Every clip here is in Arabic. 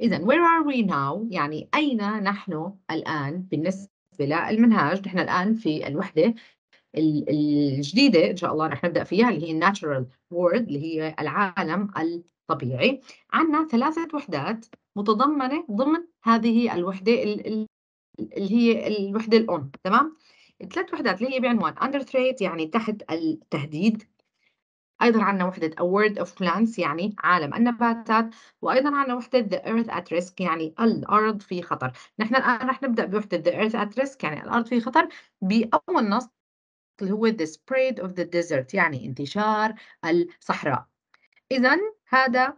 إذا where are we now؟ يعني أين نحن الآن بالنسبة للمنهاج؟ نحن الآن في الوحدة الجديدة إن شاء الله رح نبدأ فيها اللي هي natural world اللي هي العالم الطبيعي عندنا ثلاثة وحدات متضمنة ضمن هذه الوحدة اللي هي الوحدة الأون تمام؟ الثلاث وحدات اللي هي بعنوان under threat يعني تحت التهديد أيضا عندنا وحدة A World of Plants يعني عالم النباتات وأيضا عندنا وحدة The Earth at Risk يعني الأرض في خطر نحن الآن رح نبدأ بوحدة The Earth at Risk يعني الأرض في خطر بأول نص اللي هو The Spread of the Desert يعني انتشار الصحراء إذا هذا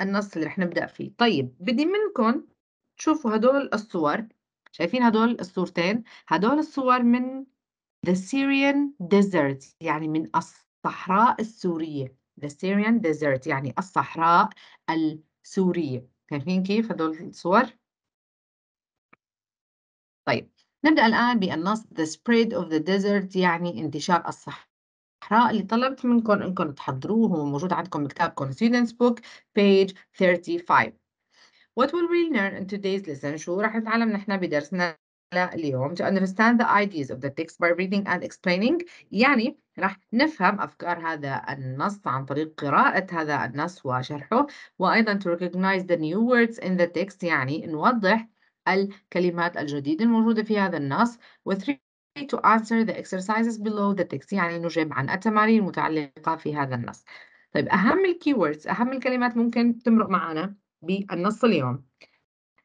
النص اللي رح نبدأ فيه طيب بدي منكم تشوفوا هدول الصور شايفين هدول الصورتين هدول الصور من the Syrian desert يعني من أصل الصحراء السورية the Syrian desert يعني الصحراء السورية فاهمين كيف هدول الصور؟ طيب نبدأ الآن بالنص the spread of the desert يعني انتشار الصحراء اللي طلبت منكم انكم تحضروه هو موجود عندكم بكتابكم students book page 35 What will we learn in today's lesson شو راح نتعلم نحن بدرسنا اليوم to understand the ideas of the text by reading and explaining يعني راح نفهم أفكار هذا النص عن طريق قراءة هذا النص وشرحه وأيضا to recognize the new words in the text يعني نوضح الكلمات الجديدة الموجودة في هذا النص و three to answer the exercises below the text يعني نجيب عن التمارين المتعلقة في هذا النص طيب أهم الكيوردز أهم الكلمات ممكن تمرق معنا بالنص اليوم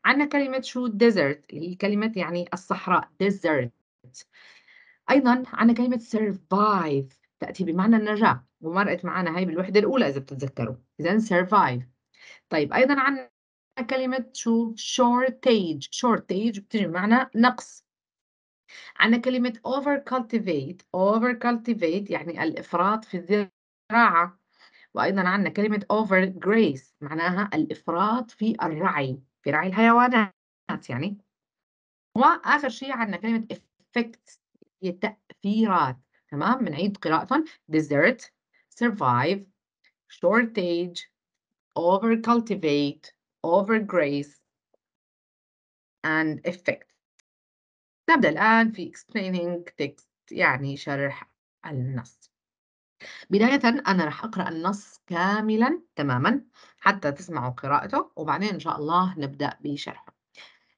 عندنا كلمة شو desert اللي هي كلمة يعني الصحراء desert أيضا عندنا كلمة survive تأتي بمعنى النجاة ومرقت معنا هاي بالوحدة الأولى إذا بتتذكروا إذا survive طيب أيضا عندنا كلمة شو shortage shortage بتجي بمعنى نقص عندنا كلمة over cultivate over cultivate يعني الإفراط في الزراعة وأيضا عندنا كلمة over grace معناها الإفراط في الرعي في رعي الحيوانات يعني وآخر شيء عندنا كلمة effects هي تأثيرات تمام بنعيد قراءتهم desert survive shortage over cultivate over grace and effect نبدأ الآن في explaining text يعني شرح النص بداية أنا رح أقرأ النص كاملا تماما حتى تسمعوا قراءته وبعدين إن شاء الله نبدأ بشرحه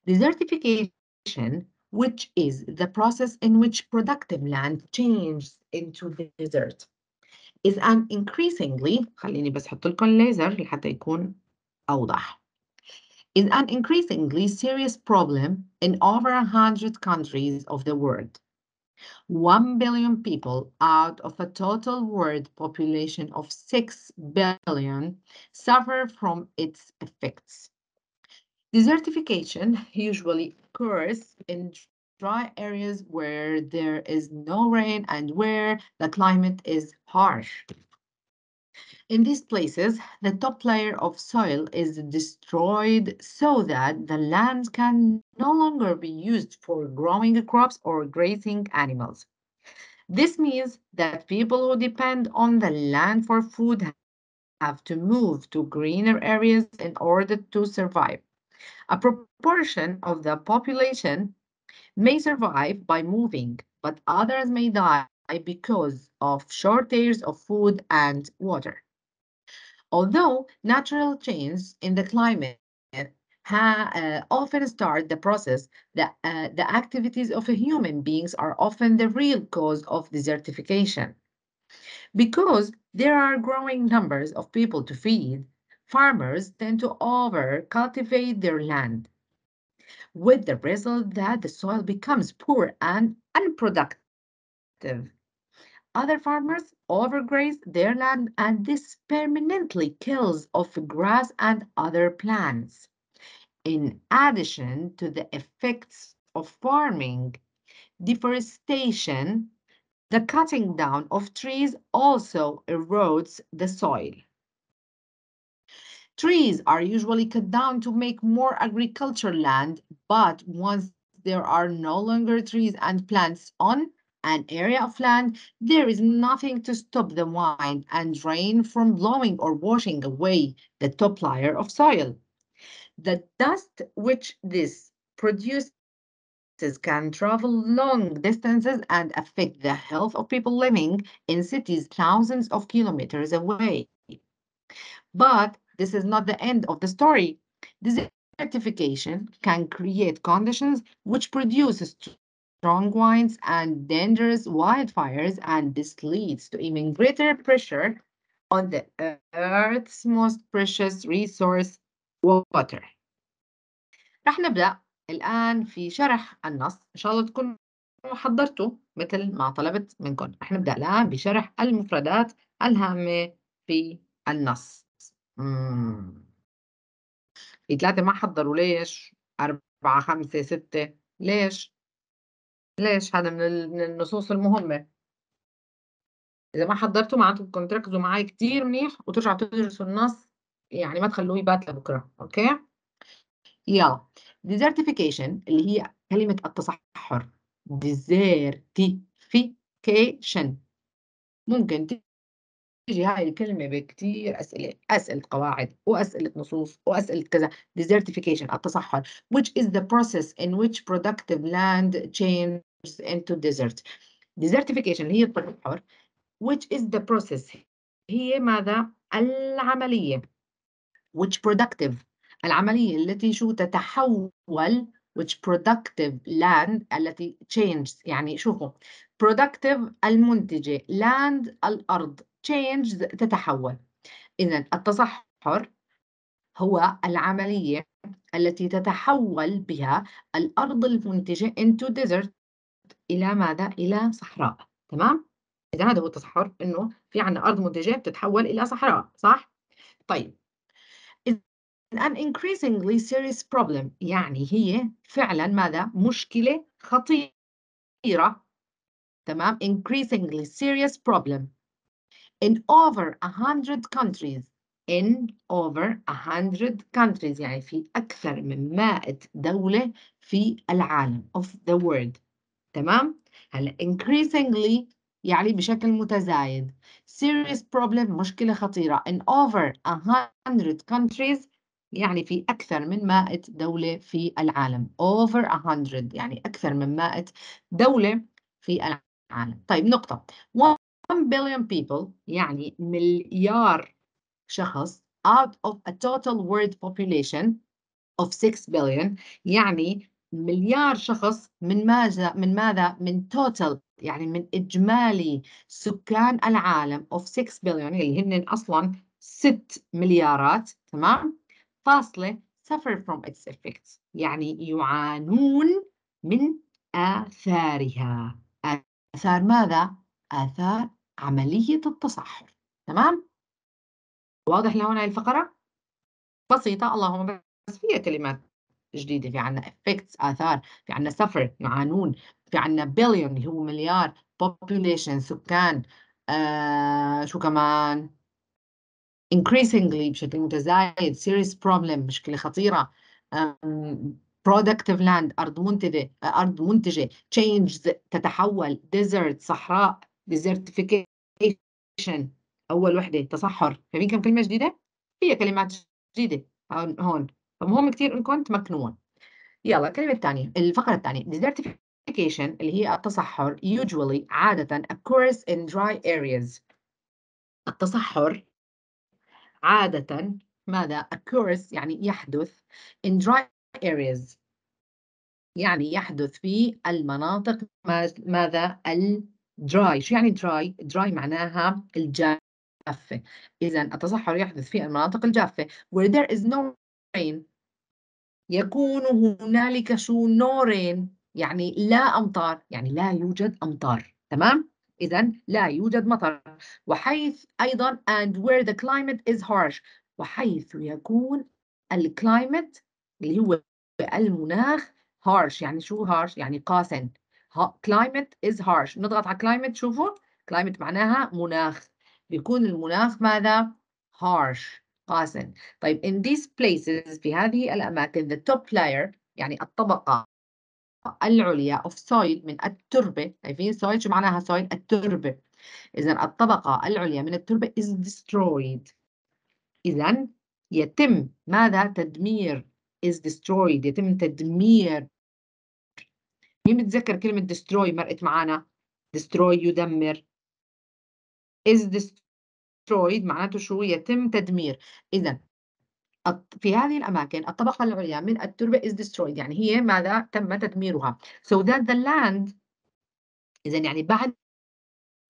desertification which is the process in which productive land changes into desert is an increasingly خليني بس لكم لحتى يكون اوضح is an increasingly serious problem in over 100 countries of the world. 1 billion people out of a total world population of 6 billion suffer from its effects. Desertification usually occurs in dry areas where there is no rain and where the climate is harsh. In these places, the top layer of soil is destroyed so that the land can no longer be used for growing crops or grazing animals. This means that people who depend on the land for food have to move to greener areas in order to survive. A proportion of the population may survive by moving, but others may die because of shortages of food and water. Although natural changes in the climate ha, uh, often start the process, uh, the activities of human beings are often the real cause of desertification. Because there are growing numbers of people to feed, farmers tend to over cultivate their land, with the result that the soil becomes poor and unproductive. Other farmers overgraze their land and this permanently kills off grass and other plants. In addition to the effects of farming, deforestation, the cutting down of trees also erodes the soil. Trees are usually cut down to make more agriculture land, but once there are no longer trees and plants on an area of land, there is nothing to stop the wind and rain from blowing or washing away the top layer of soil. The dust which this produces can travel long distances and affect the health of people living in cities thousands of kilometers away. But this is not the end of the story. Desertification can create conditions which produce strong winds and dangerous wildfires, and this leads to even greater pressure on the Earth's most precious resource, water. رح نبدأ الآن في شرح النص، إن شاء الله تكونوا حضرتوا مثل ما طلبت منكم، رح نبدأ الآن بشرح المفردات الهامة في النص. إمم. في طلعت ما ليش؟ أربعة خمسة ستة ليش؟ ليش؟ هذا من النصوص المهمة. إذا ما حضّرتوا معناته بدكم تركزوا معي كثير منيح وترجعوا تدرسوا النص، يعني ما تخلّوه يبات لبكرة، أوكي؟ يلا desertification اللي هي كلمة التصحُّر desertification ممكن تيجي هاي الكلمة بكتير أسئلة أسئلة قواعد وأسئلة نصوص وأسئلة كذا desertification التصحر which is the process in which productive land changes into desert desertification هي التصحر which is the process هي ماذا العملية which productive العملية التي شو تتحول which productive land التي changes يعني شوفوا productive المنتجة land الأرض change تتحول إذا التصحر هو العملية التي تتحول بها الأرض المنتجة into desert إلى ماذا؟ إلى صحراء تمام؟ إذا هذا هو التصحر إنه في عندنا أرض منتجة بتتحول إلى صحراء صح؟ طيب an increasingly serious problem يعني هي فعلا ماذا؟ مشكلة خطيرة تمام؟ increasingly serious problem in over a hundred countries in over a hundred countries يعني في أكثر من مائة دولة في العالم of the world تمام هلا increasingly يعني بشكل متزايد serious problem مشكلة خطيرة in over a hundred countries يعني في أكثر من مائة دولة في العالم over a hundred يعني أكثر من مائة دولة في العالم طيب نقطة 1 billion people يعني مليار شخص out of a total world population of 6 billion يعني مليار شخص من ماذا من ماذا من total يعني من اجمالي سكان العالم of 6 billion اللي هن اصلا 6 مليارات تمام فاصله suffer from its effects يعني يعانون من آثارها آثار ماذا؟ آثار عملية التصحر تمام؟ واضح لهون هاي الفقرة؟ بسيطة اللهم بس فيها كلمات جديدة في عنا effects آثار في عنا suffer يعانون في عنا billion اللي هو مليار population سكان آه شو كمان increasingly بشكل متزايد serious problem مشكلة خطيرة um, productive land أرض منتجة آه، أرض منتجة change تتحول desert صحراء desertification addiction اول وحده تصحر ففي كم كلمه جديده هي كلمات جديده هون فمهم كثير انكم تمكنوها يلا الكلمه الثانيه الفقره الثانيه desertification اللي هي التصحر usually عاده occurs in dry areas التصحر عاده ماذا occurs يعني يحدث in dry areas يعني يحدث في المناطق ماذا dry شو يعني dry dry معناها الجافة إذا التصحر يحدث في المناطق الجافة where there is no rain يكون هنالك شو no rain يعني لا أمطار يعني لا يوجد أمطار تمام إذا لا يوجد مطر وحيث أيضا and where the climate is harsh وحيث يكون الكلايمت اللي هو المناخ هارش يعني شو هارش يعني قاسن climate is harsh نضغط على climate شوفوا climate معناها مناخ بيكون المناخ ماذا harsh قاسا طيب in these places في هذه الأماكن the top layer يعني الطبقة العليا of soil من التربة شايفين soil شو معناها soil التربة إذا الطبقة العليا من التربة is destroyed إذا يتم ماذا تدمير is destroyed يتم تدمير مين بتذكر كلمة destroy مرقت معانا destroy يدمر is destroyed معناته شو يتم تدمير إذا في هذه الأماكن الطبقة العليا من التربة is destroyed يعني هي ماذا تم تدميرها so that the land إذا يعني بعد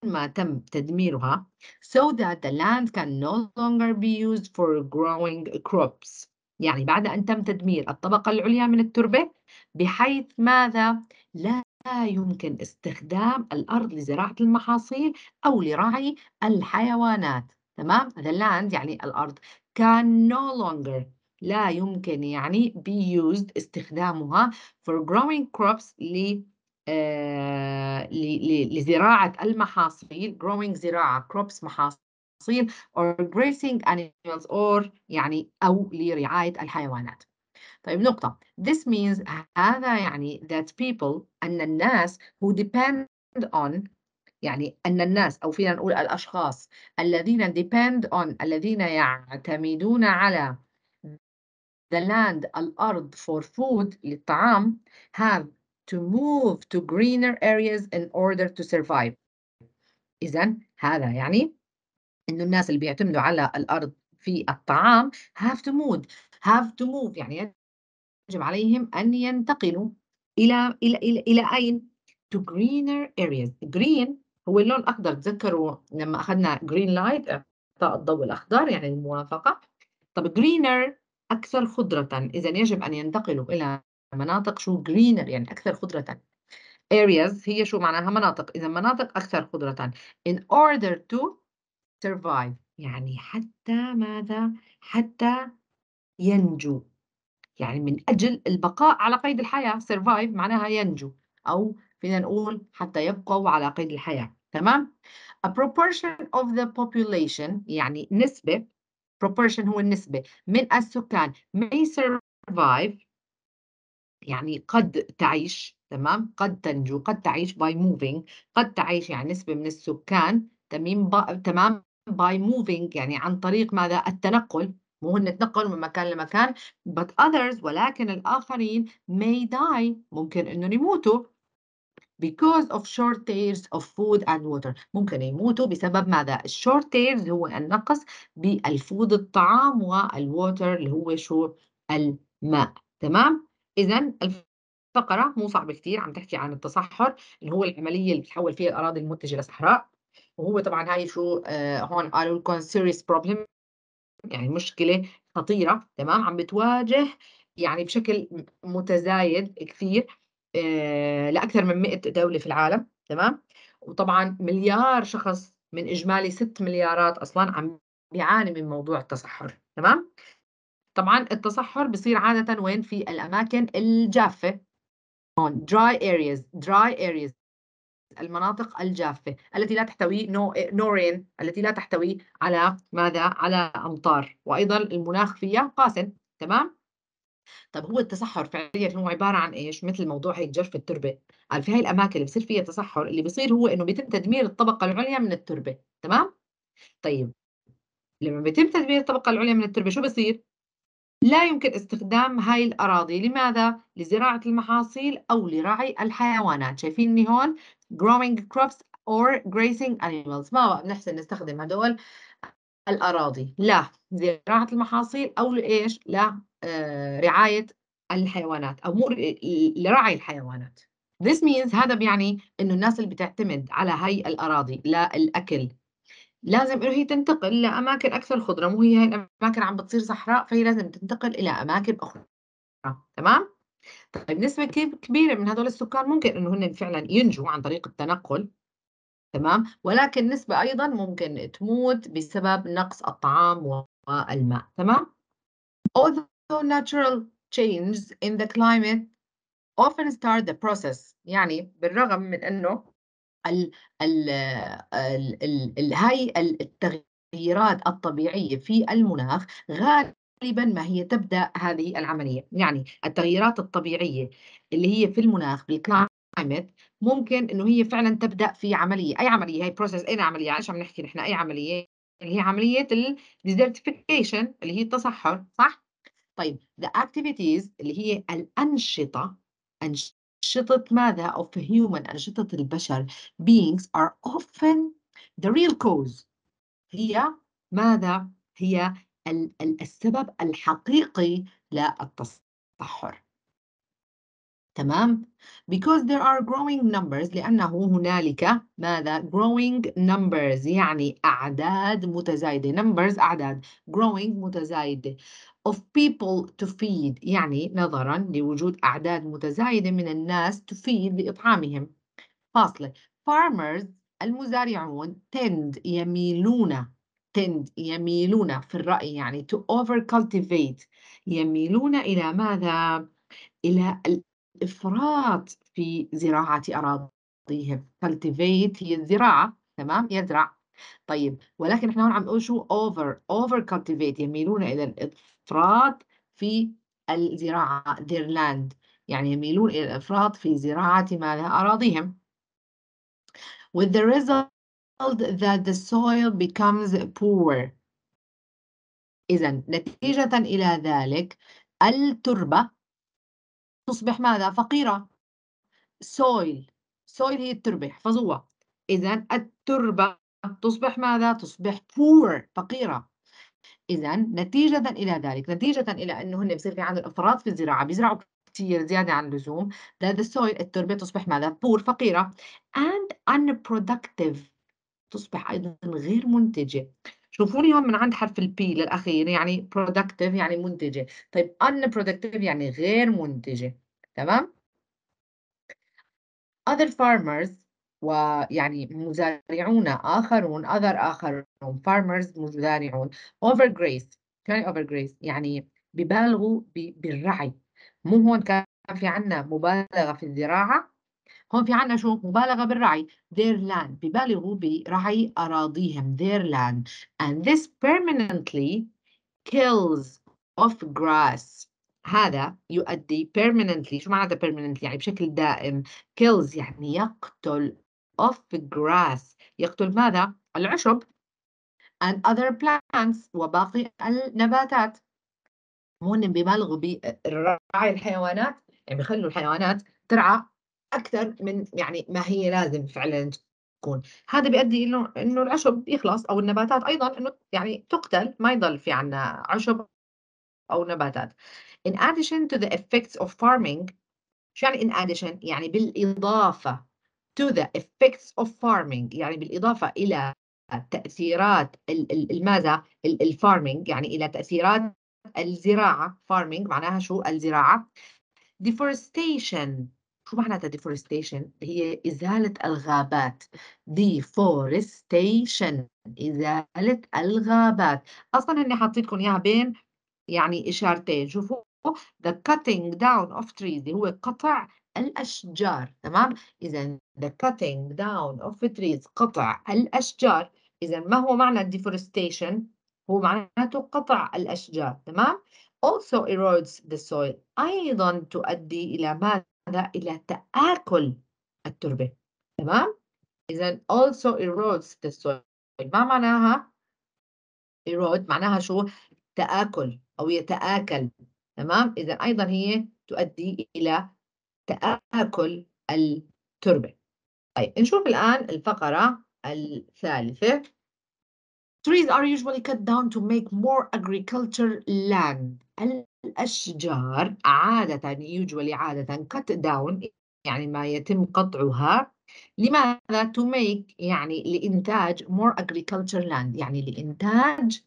ما تم تدميرها so that the land can no longer be used for growing crops يعني بعد أن تم تدمير الطبقة العليا من التربة بحيث ماذا؟ لا يمكن استخدام الأرض لزراعة المحاصيل أو لرعي الحيوانات تمام؟ The land يعني الأرض can no longer لا يمكن يعني be used استخدامها for growing crops ل آه لزراعة المحاصيل growing زراعة crops محاصيل المحاصيل or grazing animals or يعني أو لرعاية الحيوانات طيب نقطة this means هذا يعني that people أن الناس who depend on يعني أن الناس أو فينا نقول الأشخاص الذين depend on الذين يعتمدون على the land الأرض for food للطعام have to move to greener areas in order to survive إذن هذا يعني انه الناس اللي بيعتمدوا على الارض في الطعام have to move have to move يعني يجب عليهم ان ينتقلوا الى الى الى, إلى اين؟ to greener areas green هو اللون الاخضر تذكروا لما اخذنا green light اعطاء الضوء الاخضر يعني الموافقه طب greener اكثر خضره اذا يجب ان ينتقلوا الى مناطق شو greener يعني اكثر خضره areas هي شو معناها مناطق إذا مناطق أكثر خضرة in order to survive يعني حتى ماذا حتى ينجو يعني من أجل البقاء على قيد الحياة survive معناها ينجو أو فينا نقول حتى يبقوا على قيد الحياة تمام a proportion of the population يعني نسبة proportion هو النسبة من السكان may survive يعني قد تعيش تمام قد تنجو قد تعيش by moving قد تعيش يعني نسبة من السكان تمام by moving يعني عن طريق ماذا التنقل مو هن تنقلوا من مكان لمكان but others ولكن الآخرين may die ممكن إنهم يموتوا because of shortages of food and water ممكن يموتوا بسبب ماذا shortages هو النقص بالفود الطعام والووتر اللي هو شو الماء تمام اذا الفقره مو صعبه كثير عم تحكي عن التصحر اللي هو العمليه اللي بتحول فيها الاراضي المنتجه لصحراء وهو طبعا هاي شو آه، هون قالوا لكم سيريس بروبلم يعني مشكله خطيره تمام عم بتواجه يعني بشكل متزايد كثير آه، لاكثر من 100 دوله في العالم تمام وطبعا مليار شخص من اجمالي 6 مليارات اصلا عم بيعاني من موضوع التصحر تمام طبعا التصحر بصير عاده وين في الاماكن الجافه هون dry areas dry areas المناطق الجافة التي لا تحتوي نورين التي لا تحتوي على ماذا على أمطار وأيضا المناخ فيها قاسٍ تمام طب هو التصحر فعليا هو عباره عن ايش؟ مثل موضوع هيك جرف التربه، قال في هاي الاماكن اللي بصير فيها تصحر اللي بصير هو انه بيتم تدمير الطبقه العليا من التربه، تمام؟ طيب لما بيتم تدمير الطبقه العليا من التربه شو بصير؟ لا يمكن استخدام هاي الأراضي لماذا؟ لزراعة المحاصيل أو لرعي الحيوانات شايفين هون growing crops or grazing animals ما بقى بنحسن نستخدم هدول الأراضي لا زراعة المحاصيل أو لإيش؟ لا آه، رعاية الحيوانات أو مو لرعي الحيوانات This means هذا بيعني إنه الناس اللي بتعتمد على هاي الأراضي للأكل لازم إنه هي تنتقل لأماكن أكثر خضرة مو هي هاي الأماكن عم بتصير صحراء فهي لازم تنتقل إلى أماكن أخرى تمام؟ طيب نسبة كبيرة من هدول السكان ممكن إنه هن فعلا ينجوا عن طريق التنقل تمام؟ ولكن نسبة أيضا ممكن تموت بسبب نقص الطعام والماء تمام؟ Although natural changes in the climate often start the process يعني بالرغم من أنه ال ال ال ال ال هاي التغييرات الطبيعية في المناخ غالبا ما هي تبدأ هذه العملية يعني التغييرات الطبيعية اللي هي في المناخ بالكلايمت ممكن انه هي فعلا تبدا في عمليه اي عمليه هي بروسيس اي عمليه عشان عم نحكي نحن اي عمليه اللي هي عمليه الديزرتيفيكيشن اللي هي التصحر صح طيب the activities اللي هي الانشطه أنشطة شطط ماذا of human أنشطة البشر beings are often the real cause هي ماذا هي السبب الحقيقي للتصحر تمام because there are growing numbers لأنه هنالك ماذا growing numbers يعني أعداد متزايدة numbers أعداد growing متزايدة of people to feed يعني نظرا لوجود أعداد متزايدة من الناس to feed لإطعامهم فاصلة farmers المزارعون tend يميلون tend يميلون في الرأي يعني to over cultivate يميلون إلى ماذا؟ إلى الإفراط في زراعة أراضيهم cultivate هي الزراعة تمام يزرع طيب ولكن احنا هون عم نقول شو over over cultivate يميلون الى الافراط في الزراعه their land يعني يميلون الى الافراط في زراعه ماذا اراضيهم with the result that the soil becomes poor إذا نتيجة إلى ذلك التربة تصبح ماذا؟ فقيرة soil soil هي التربة احفظوها إذا التربة تصبح ماذا؟ تصبح poor فقيرة إذا نتيجة إلى ذلك نتيجة إلى أنه هن بصير في عندهم إفراط في الزراعة بيزرعوا كثير زيادة عن اللزوم that the soil التربة تصبح ماذا؟ poor فقيرة and unproductive تصبح أيضا غير منتجة شوفوا هون من عند حرف البي للأخير يعني productive يعني منتجة طيب unproductive يعني غير منتجة تمام؟ other farmers ويعني مزارعون آخرون other آخرون farmers مزارعون overgraze كان overgraze يعني ببالغوا بالرعي مو هون كان في عنا مبالغة في الزراعة هون في عنا شو مبالغة بالرعي their land ببالغوا برعي أراضيهم their land and this permanently kills of grass هذا يؤدي permanently شو معناتها permanently يعني بشكل دائم kills يعني يقتل of grass يقتل ماذا؟ العشب and other plants وباقي النباتات هون ببالغوا برعي الحيوانات يعني بخلوا الحيوانات ترعى أكثر من يعني ما هي لازم فعلا تكون هذا بيؤدي إنه إنه العشب يخلص أو النباتات أيضا إنه يعني تقتل ما يضل في عنا عشب أو نباتات in addition to the effects of farming شو يعني in addition يعني بالإضافة to the effects of farming يعني بالإضافة إلى تأثيرات الماذا الفارمينج يعني إلى تأثيرات الزراعة farming معناها شو الزراعة deforestation شو معناتها deforestation هي إزالة الغابات deforestation إزالة الغابات أصلا هني حاطين لكم إياها بين يعني إشارتين شوفوا the cutting down of trees اللي هو قطع الأشجار تمام إذا the cutting down of trees قطع الأشجار إذا ما هو معنى deforestation هو معناته قطع الأشجار تمام also erodes the soil أيضا تؤدي إلى ماذا إلى تآكل التربة تمام إذا also erodes the soil ما معناها erode معناها شو تآكل أو يتآكل تمام إذا أيضا هي تؤدي إلى تآكل التربة طيب نشوف الآن الفقرة الثالثة Trees are usually cut down to make more agriculture land. الأشجار عادة usually عادة cut down يعني ما يتم قطعها لماذا to make يعني لإنتاج more agriculture land يعني لإنتاج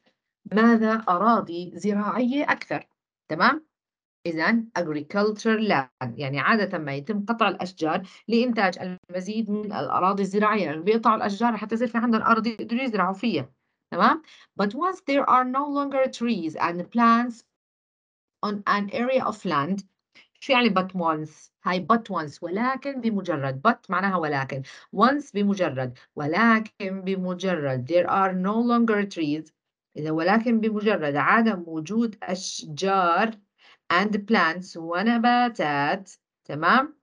ماذا أراضي زراعية أكثر تمام إذا agriculture land يعني عادة ما يتم قطع الأشجار لإنتاج المزيد من الأراضي الزراعية يعني بيقطعوا الأشجار حتى يصير في عندهم أراضي يقدروا يزرعوا فيها تمام but once there are no longer trees and plants on an area of land شو يعني but once هاي but once ولكن بمجرد but معناها ولكن once بمجرد ولكن بمجرد there are no longer trees إذا ولكن بمجرد عدم وجود أشجار and plants ونباتات تمام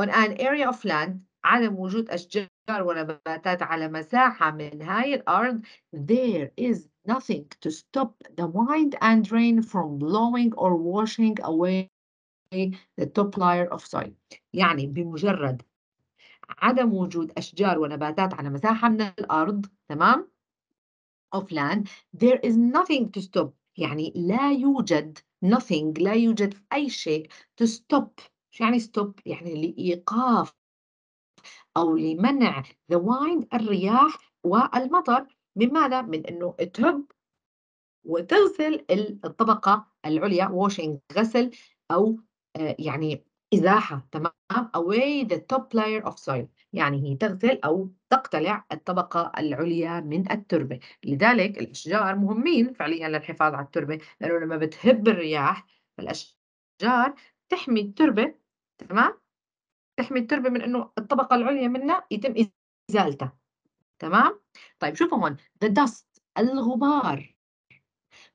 on an area of land على وجود أشجار ونباتات على مساحة من هاي الأرض there is nothing to stop the wind and rain from blowing or washing away the top layer of soil يعني بمجرد عدم وجود أشجار ونباتات على مساحة من الأرض تمام of land there is nothing to stop يعني لا يوجد nothing لا يوجد أي شيء to stop شو يعني stop يعني لإيقاف أو لمنع the wind الرياح والمطر من ماذا؟ من أنه تهب وتغسل الطبقة العليا washing غسل أو آه، يعني إزاحة تمام away the top layer of soil يعني هي تغتل أو تقتلع الطبقة العليا من التربة لذلك الأشجار مهمين فعليا للحفاظ على التربة لأنه لما بتهب الرياح الأشجار تحمي التربة تمام تحمي التربة من أنه الطبقة العليا منها يتم إزالتها تمام طيب شوفوا هون the dust الغبار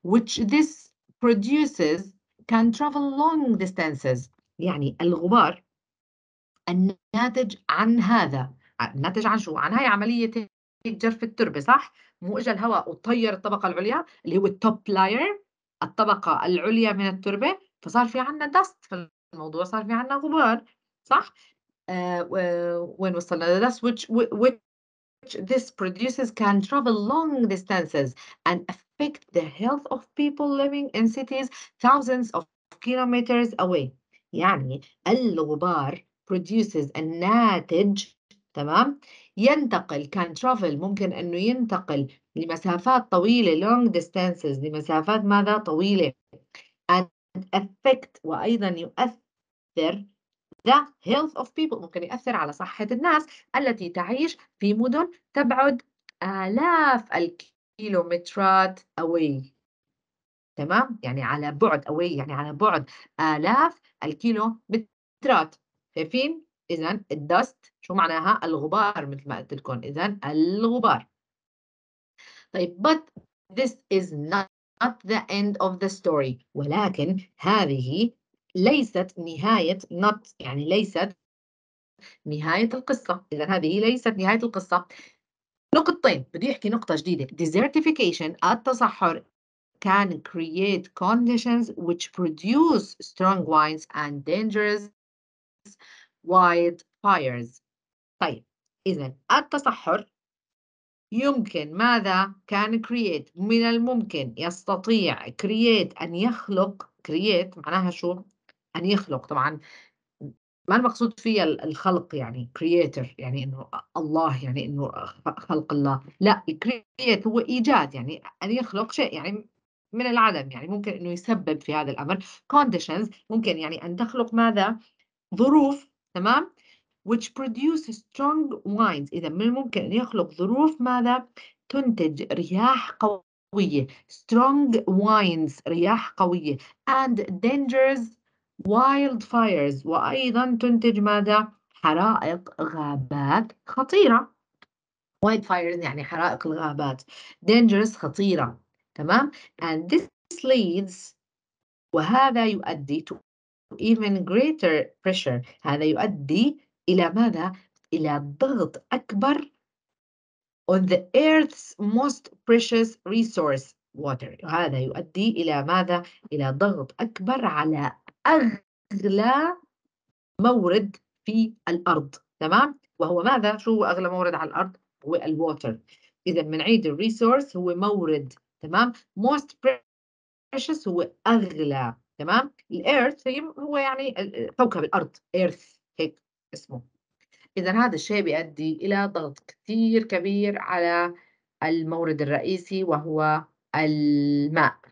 which this produces can travel long distances يعني الغبار الناتج عن هذا الناتج عن شو؟ عن هاي عملية هيك جرف التربة صح؟ مو اجى الهواء وطير الطبقة العليا اللي هو التوب لاير الطبقة العليا من التربة فصار في عنا دست في الموضوع صار في عنا غبار صح؟ آه وين وصلنا؟ dust which, which this produces can travel long distances and affect the health of people living in cities thousands of kilometers away. يعني الغبار produces الناتج تمام ينتقل can travel ممكن أنه ينتقل لمسافات طويلة long distances لمسافات ماذا طويلة and affect وأيضا يؤثر the health of people ممكن يؤثر على صحة الناس التي تعيش في مدن تبعد آلاف الكيلومترات away تمام يعني على بعد away يعني على بعد آلاف الكيلومترات شايفين اذا الدست شو معناها الغبار مثل ما قلت لكم اذا الغبار طيب but this is not the end of the story ولكن هذه ليست نهاية not يعني ليست نهاية القصة إذا هذه ليست نهاية القصة نقطتين بده يحكي نقطة جديدة desertification التصحر can create conditions which produce strong wines and dangerous وايلد فايرز طيب إذا التصحر يمكن ماذا كان create من الممكن يستطيع create أن يخلق create معناها شو أن يخلق طبعا ما المقصود فيها الخلق يعني creator يعني إنه الله يعني إنه خلق الله لا create هو إيجاد يعني أن يخلق شيء يعني من العدم يعني ممكن إنه يسبب في هذا الأمر conditions ممكن يعني أن تخلق ماذا ظروف تمام which produce strong winds إذا من الممكن أن يخلق ظروف ماذا تنتج رياح قوية strong winds رياح قوية and dangerous wildfires وأيضا تنتج ماذا حرائق غابات خطيرة wildfires يعني حرائق الغابات dangerous خطيرة تمام and this leads وهذا يؤدي to even greater pressure هذا يؤدي إلى ماذا؟ إلى ضغط أكبر on the earth's most precious resource water هذا يؤدي إلى ماذا؟ إلى ضغط أكبر على أغلى مورد في الأرض تمام؟ وهو ماذا؟ شو هو أغلى مورد على الأرض؟ هو الووتر إذا بنعيد الريسورس هو مورد تمام؟ most precious هو أغلى تمام الايرث هو يعني كوكب الارض ايرث هيك اسمه اذا هذا الشيء بيؤدي الى ضغط كثير كبير على المورد الرئيسي وهو الماء